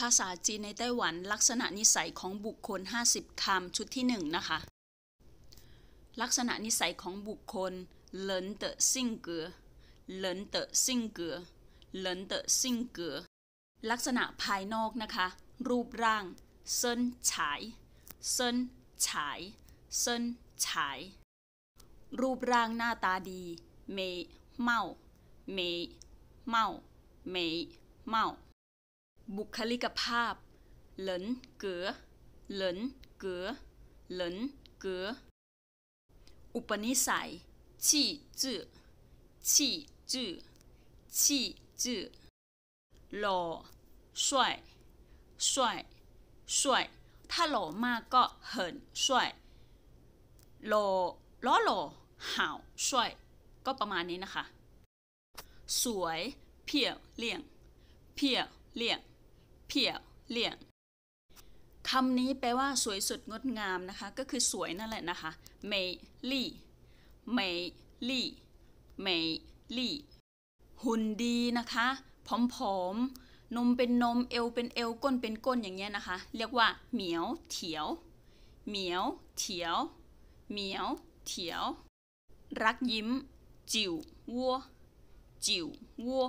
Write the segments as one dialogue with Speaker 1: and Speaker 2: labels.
Speaker 1: ภาษาจีนในไต้หวันลักษณะนิสัยของบุคคล 50 คำชุดที่ 1 นะคะ ลักษณะนิสัยของบุคคลเหลินเตอซิ่งเกือเหลินเตอซิ่งเกือเหลินเตอซิ่งเกือลักษณะภายนอกนะคะ รูปร่างเซินฉายเซินฉายเซินฉาย รูปร่างหน้าตาดีเมเมาเมเมาเมเมาบุคลิกภาพ เหลินเก๋อเหลินเก๋อเหลินเก๋ออุปนิสัยชชีี้้จจชีจื้อหล่อ帅帅帅ถ้าหล่อมากก็很帅หล่อล้อหล่อ好帅ก็ประมาณนี้นะคะ สวย เพียวเลี่ยง เพียวเลี่ยงเพียเลี่ยง คำนี้แปลว่าสวยสุดงดงามนะคะ ก็คือสวยนั่นแหละนะคะ เมลี่เมลี่เมลี่ หุ่นดีนะคะ ผอมๆ นมเป็นนม เอวเป็นเอว ก้นเป็นก้นอย่างเงี้ยนะคะ เรียกว่า เหมียวเถียว เหมียวเถียว เหมียวเถียว รักยิ้ม จิ๋ววัวจิ๋ววัว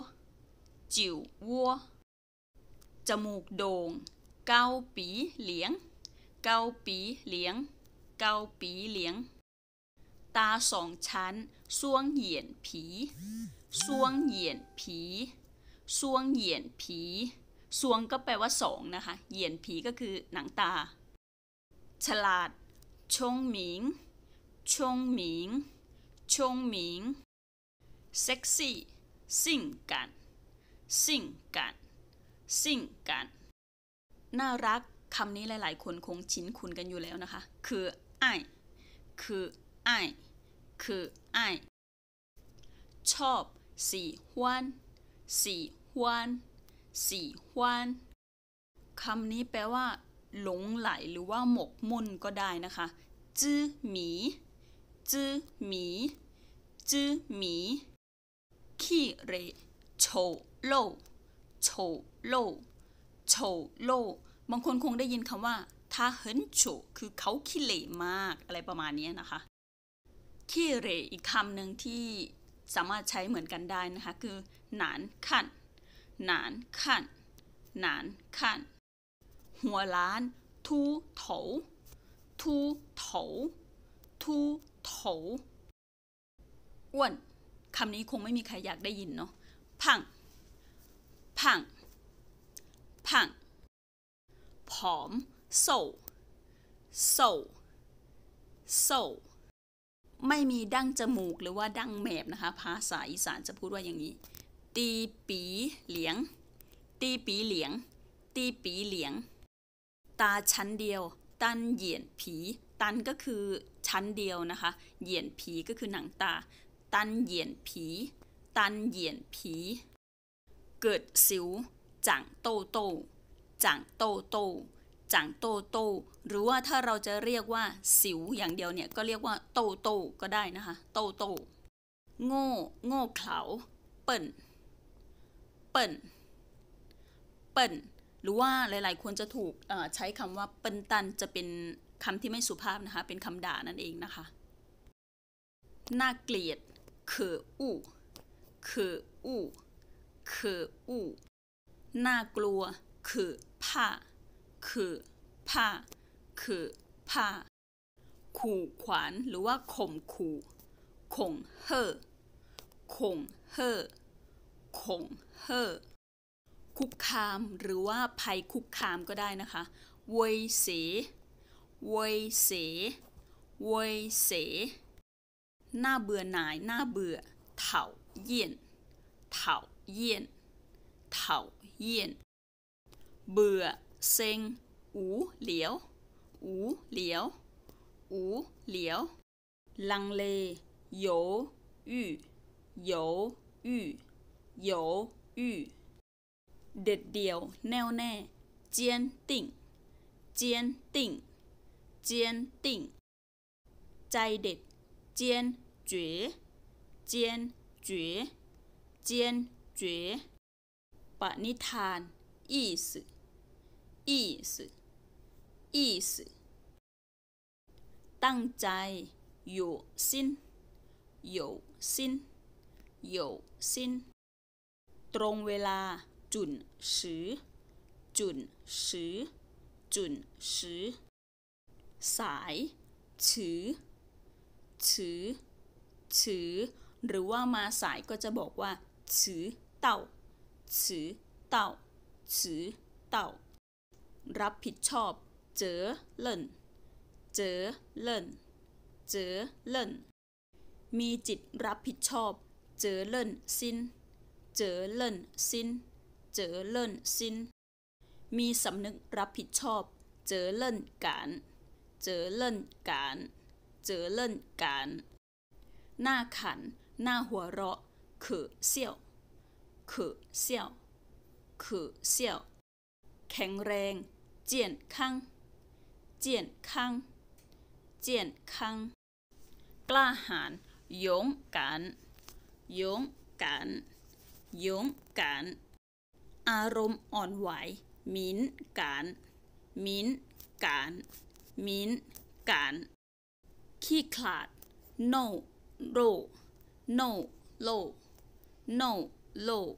Speaker 1: จิ๋ววัวจมูกโด่งเกาปีเหลียงเกาปีเหลียงเกาปีเหลียง ตาสองชั้นซวงเหยียนผีซวงเหยียนผีซวงเหยียนผีซวงก็แปลว่าสองนะคะ เหยียนผีก็คือหนังตา ฉลาด ชงหมิง ชงหมิง ชงหมิงเซ็กซี่สิ่งกันสิ่งกันสิ่งกัน น่ารักคำนี้หลาย ๆ คนคงชินคุณกันอยู่แล้วนะคะ คือ ไอคือ ไอคือ ไอชอบสี่ฮวนสี่ฮวนสี่ฮวนคำนี้แปลว่าหลงไหลหรือว่าหมกมุ่นก็ได้นะคะ จื้อหมี จื้อหมี จื้อหมีขี้เรโชโลโฉโล่โฉโล่บางคนคงได้ยินคำว่าท่าเหินโฉคือเขาขี้เหร่มากอะไรประมาณนี้นะคะ ขี้เหร่อีกคำหนึ่งที่สามารถใช้เหมือนกันได้นะคะคือ หนานขั้นหนานขั้นหนานขั้นหัวล้านทูโถทูโถทูโถอ้วนคำนี้คงไม่มีใครอยากได้ยินเนาะพัง胖胖ผอม瘦瘦瘦ไม่มีดั้งจมูกหรือว่าดั้งแมบนะคะ ภาษาอีสานจะพูดว่าอย่างนี้ ตีปีเหลียง ตีปีเหลียง ตีปีเหลียง ตาชั้นเดียว ตันเหยียนผี ตันก็คือชั้นเดียวนะคะ เหยียนผีก็คือหนังตา ตันเหยียนผี ตันเหยียนผีเกิดสิวจางโตโตจางโตโตจางโตโตหรือว่าถ้าเราจะเรียกว่าสิวอย่างเดียวเนี่ยก็เรียกว่าโตโตก็ได้นะคะโตโตโง่โง่เขลาเปิ่นเปิ่น เปิ่น หรือว่าหลายๆคนจะถูกใช้คำว่าเปิ่นตันจะเป็นคำที่ไม่สุภาพนะคะเป็นคำด่านั่นเองนะคะน่าเกลียดเขออู้เขออู้คืออูน่ากลัวคือผ้าคือผ้าคือผ้าขู่ขวานหรือว่าข่มขู่ข่งเฮ่อข่งเฮ่อข่งเฮ่อคุกคามหรือว่าภัยคุกคามก็ได้นะคะ เวยเสเวยเสเวยเส หน้าเบื่อหน่าย หน้าเบื่อเถาเยี่ยนเถาเยี่ยนเถ่าเยี่ยนเบื่อเซ็งอูเหลียวอูเหลียวอูเหลียวลังเลโยอื้โยอื้โยอื้เด็ดเดี่ยวแน่วแน่เจียนติ่งเจียนติ่งเจียนติ่งใจเด็ดเจียนจ๋เจียนจ๋เจียน觉ปณิธาน意思意思意思ตั้งใจ有心有心有心ตรงเวลา จุนสือจุนสือจุนสือสายถือถือ ถือ หรือว่ามาสายก็จะบอกว่า迟到迟到迟到รับผิดชอบ เจอเล่น เจอเล่น เจอเล่น มีจิตรับผิดชอบ เจอเล่นสิ้นเจอเล่นสิ้นเจอเล่นสิ้น มีสำนึกรับผิดชอบ เจอเล่นการเจอเล่นการเจอเล่นการ หน้าขัน หน้าหัวเราะ可笑可笑可笑แข็งแรง เจียนข้งเจียนข้งเจียนขงกล้าหาญยงกันยงกันยงกันอารมณ์อ่อนไหว มิ้นกันมิ้นกันมิ้นกันขี้ขลาด no โ o no โ o no low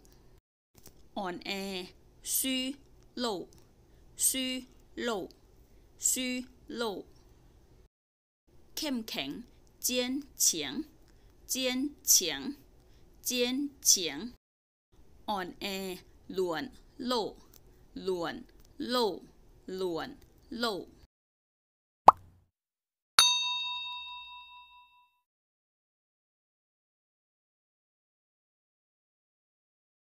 Speaker 1: on air suy low suy low suy low kem khẽn kiên chiến kiên chiến kiên chiến on air luồn low luồn low luồn low